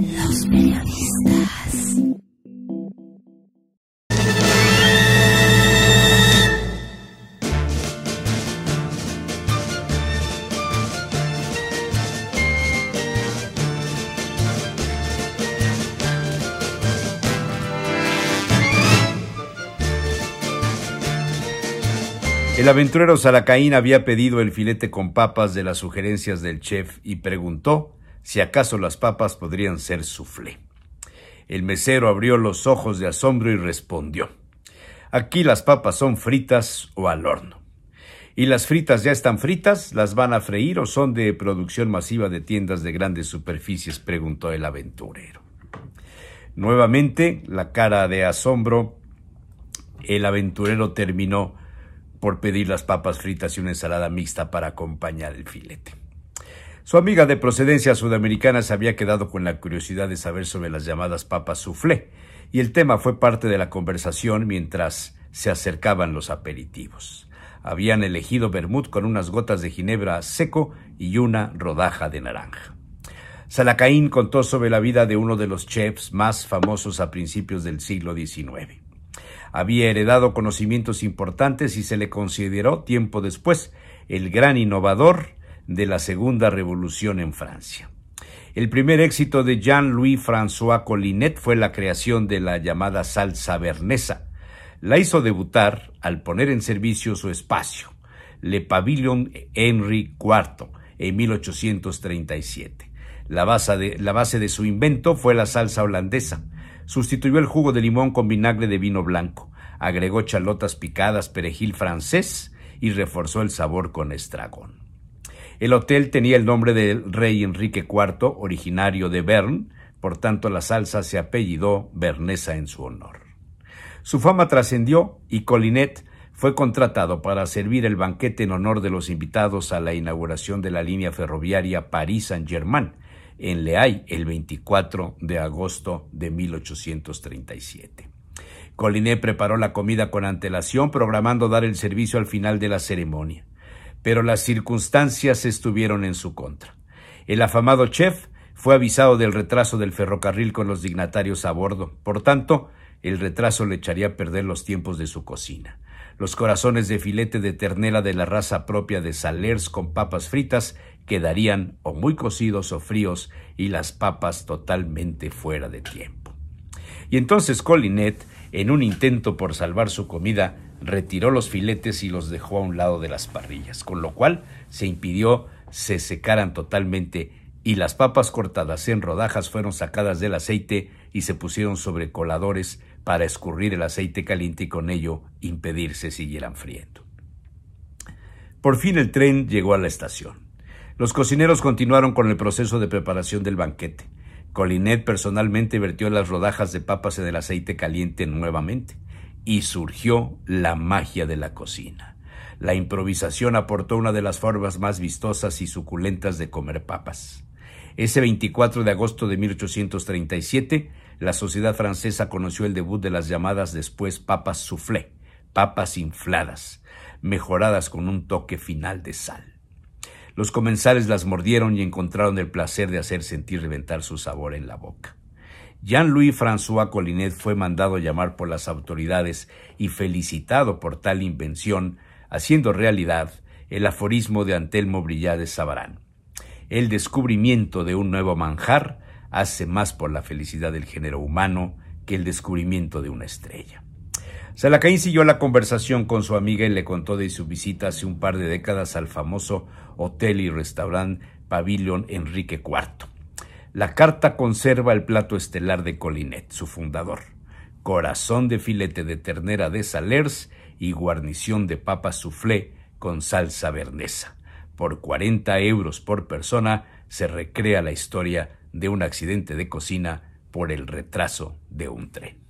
Los periodistas. El aventurero Salacaín había pedido el filete con papas de las sugerencias del chef y preguntó si acaso las papas podrían ser soufflé. El mesero abrió los ojos de asombro y respondió Aquí las papas son fritas o al horno. ¿Y las fritas ya están fritas? ¿Las van a freír o son de producción masiva de tiendas de grandes superficies? preguntó el aventurero. Nuevamente, la cara de asombro, el aventurero terminó por pedir las papas fritas y una ensalada mixta para acompañar el filete. Su amiga de procedencia sudamericana se había quedado con la curiosidad de saber sobre las llamadas papas soufflé, y el tema fue parte de la conversación mientras se acercaban los aperitivos. Habían elegido vermut con unas gotas de ginebra seco y una rodaja de naranja. Salacaín contó sobre la vida de uno de los chefs más famosos a principios del siglo XIX. Había heredado conocimientos importantes y se le consideró tiempo después el gran innovador de la Segunda Revolución en Francia. El primer éxito de Jean-Louis François Collinet fue la creación de la llamada salsa bernesa. La hizo debutar al poner en servicio su espacio, Le Pavillon Henry IV, en 1837. La base, de, la base de su invento fue la salsa holandesa. Sustituyó el jugo de limón con vinagre de vino blanco, agregó chalotas picadas, perejil francés y reforzó el sabor con estragón. El hotel tenía el nombre del rey Enrique IV, originario de Berne, por tanto la salsa se apellidó Bernesa en su honor. Su fama trascendió y Colinet fue contratado para servir el banquete en honor de los invitados a la inauguración de la línea ferroviaria París-Saint-Germain en Le Hay el 24 de agosto de 1837. Colinet preparó la comida con antelación, programando dar el servicio al final de la ceremonia pero las circunstancias estuvieron en su contra. El afamado chef fue avisado del retraso del ferrocarril con los dignatarios a bordo. Por tanto, el retraso le echaría a perder los tiempos de su cocina. Los corazones de filete de ternera de la raza propia de Salers con papas fritas quedarían o muy cocidos o fríos y las papas totalmente fuera de tiempo. Y entonces Colinet, en un intento por salvar su comida, retiró los filetes y los dejó a un lado de las parrillas, con lo cual se impidió se secaran totalmente y las papas cortadas en rodajas fueron sacadas del aceite y se pusieron sobre coladores para escurrir el aceite caliente y con ello impedirse siguieran friendo. Por fin el tren llegó a la estación. Los cocineros continuaron con el proceso de preparación del banquete. Colinet personalmente vertió las rodajas de papas en el aceite caliente nuevamente y surgió la magia de la cocina. La improvisación aportó una de las formas más vistosas y suculentas de comer papas. Ese 24 de agosto de 1837, la sociedad francesa conoció el debut de las llamadas después papas soufflé, papas infladas, mejoradas con un toque final de sal. Los comensales las mordieron y encontraron el placer de hacer sentir reventar su sabor en la boca. Jean-Louis François Collinet fue mandado a llamar por las autoridades y felicitado por tal invención, haciendo realidad el aforismo de Antelmo Brillá de Sabarán. El descubrimiento de un nuevo manjar hace más por la felicidad del género humano que el descubrimiento de una estrella. Salacaín siguió la conversación con su amiga y le contó de su visita hace un par de décadas al famoso hotel y restaurante Pavilion Enrique IV. La carta conserva el plato estelar de Colinet, su fundador, corazón de filete de ternera de Salers y guarnición de papa soufflé con salsa bernesa. Por 40 euros por persona se recrea la historia de un accidente de cocina por el retraso de un tren.